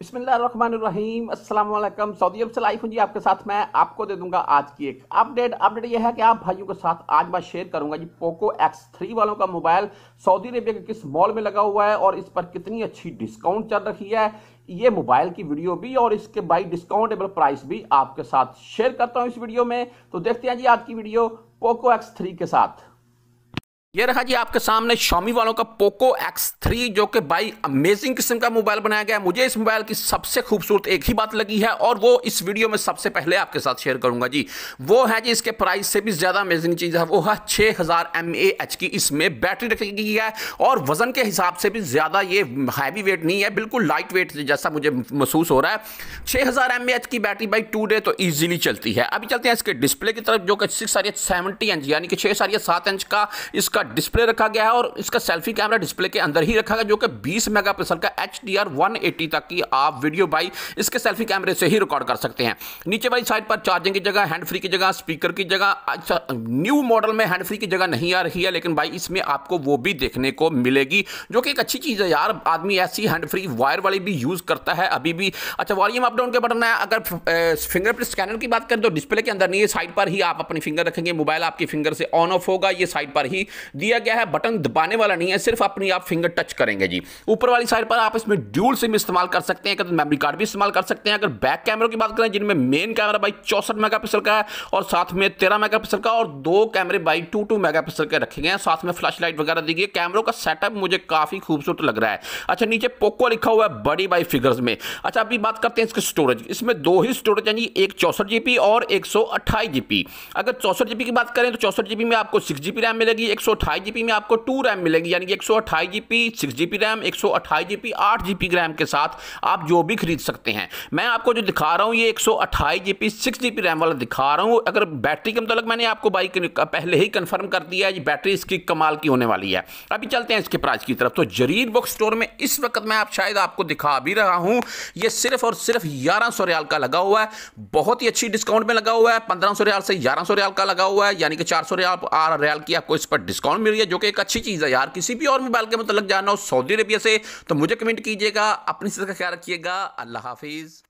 बिस्मिल्लाम Aslam Saudi अरब से life हूँ जी आपके साथ मैं आपको दे दूंगा आज की एक अपडेट अपडेट यह है कि आप भाइयों के साथ आज मैं शेयर करूंगा जी पोको एक्स थ्री वालों का मोबाइल सऊदी अरेबिया के किस मॉल में लगा हुआ है और इस पर कितनी अच्छी डिस्काउंट चल रही है ये मोबाइल की वीडियो भी और इसके बाई डिस्काउंटेबल प्राइस भी आपके साथ शेयर करता हूँ इस वीडियो में तो देखते हैं जी आज की वीडियो पोको एक्स थ्री के साथ ये रहा जी आपके सामने शॉमी वालों का पोको एक्स थ्री जो कि बाई अमेजिंग किस्म का मोबाइल बनाया गया है मुझे इस मोबाइल की सबसे खूबसूरत एक ही बात लगी है और वो इस वीडियो में सबसे पहले आपके साथ शेयर करूंगा जी वो है जी इसके प्राइस से भी ज़्यादा अमेजिंग चीज़ है वो है छह हज़ार एम ए एच की इसमें बैटरी रखी गई है और वज़न के हिसाब से भी ज़्यादा ये हैवी वेट नहीं है बिल्कुल लाइट वेट जैसा मुझे महसूस हो रहा है छह हज़ार एम ए एच की बैटरी बाई टू डे तो ईजिली चलती है अभी चलते हैं इसके डिस्प्ले की तरफ जो कि सिक्स सेवेंटी इंच यानी कि छह सात इंच का इसका डिस्प्ले रखा गया है और इसका सेल्फी कैमरा डिस्प्ले के अंदर ही रखा गया जो कि 20 मेगापिक्सल का एच डी आर तक की आप वीडियो बाई इसके सेल्फी कैमरे से ही रिकॉर्ड कर सकते हैं नीचे वाली साइड पर चार्जिंग की जगह हैंड फ्री की जगह स्पीकर की जगह अच्छा न्यू मॉडल में हैंड फ्री की जगह नहीं आ रही है लेकिन भाई इसमें आपको वो भी देखने को मिलेगी जो कि एक अच्छी चीज़ है यार आदमी ऐसी हैंड फ्री वायर वाली भी यूज़ करता है अभी भी अच्छा वॉल्यूम अप डाउन के बटन है अगर फिंगरप्रिंट स्कैनर की बात करें तो डिस्प्ले के अंदर नहीं है साइड पर ही आप अपनी फिंगर रखेंगे मोबाइल आपकी फिंगर से ऑन ऑफ होगा ये साइड पर ही दिया गया है बटन दबाने वाला नहीं है सिर्फ अपनी आप फिंगर टच करेंगे जी ऊपर वाली साइड पर आप इसमें ड्यूल सिम इस्तेमाल कर सकते हैं अगर मेमरी कार्ड भी इस्तेमाल कर सकते हैं अगर बैक कैमरों की बात करें जिनमें मेन कैमरा भाई चौसठ मेगापिक्सल का है और साथ में तेरह मेगापिक्सल का और दो कैमरे भाई टू टू मेगापिक्सल के रखे गए हैं साथ में फ्लैश लाइट वगैरह दी गई कैमरों का सेटअप मुझे काफ़ी खूबसूरत लग रहा है अच्छा नीचे पोको लिखा हुआ है बड़ी बाई फिगर्स में अच्छा अभी बात करते हैं इसके स्टोरेज इसमें दो ही स्टोरेज हैं जी एक चौसठ जीबी और एक सौ अट्ठाईस जीबी अगर चौसठ जीबी की बात करें तो चौसठ जीबी में आपको सिक्स जीबी रैम मिलेगी एक सौ अट्ठाईस जी में आपको टू रैम मिलेगी यानी कि एक सौ अट्ठाईस G B six G B RAM एक सौ अट्ठाईस जी पी आठ जी पी रैम के साथ आप जो भी खरीद सकते हैं मैं आपको जो दिखा रहा हूँ ये एक सौ अट्ठाईस G B six G B RAM वाला दिखा रहा हूँ अगर बैटरी के मतलब मैंने आपको बाइक पहले ही कन्फर्म कर दिया है बैटरी इसकी कमाल की होने वाली है अभी चलते हैं इसके प्राइस की तरफ तो जरीर बुक स्टोर में इस वक्त मैं आप शायद आपको दिखा भी रहा हूँ ये सिर्फ और सिर्फ ग्यारह सौ रियाल का लगा हुआ है बहुत ही अच्छी डिस्काउंट में लगा हुआ है पंद्रह सौ रियाल से ग्यारह सौ रियाल का लगा हुआ है यानी कि चार सौ रियाल रियाल की आपको इस पर डिस्काउंट डिस्काउंट मिल रही है जो कि एक अच्छी चीज़ है यार किसी भी और मोबाइल के मतलब जानना हो सऊदी अरेबिया से तो मुझे कमेंट कीजिएगा अपनी सेहत का ख्याल रखिएगा अल्लाह हाफिज़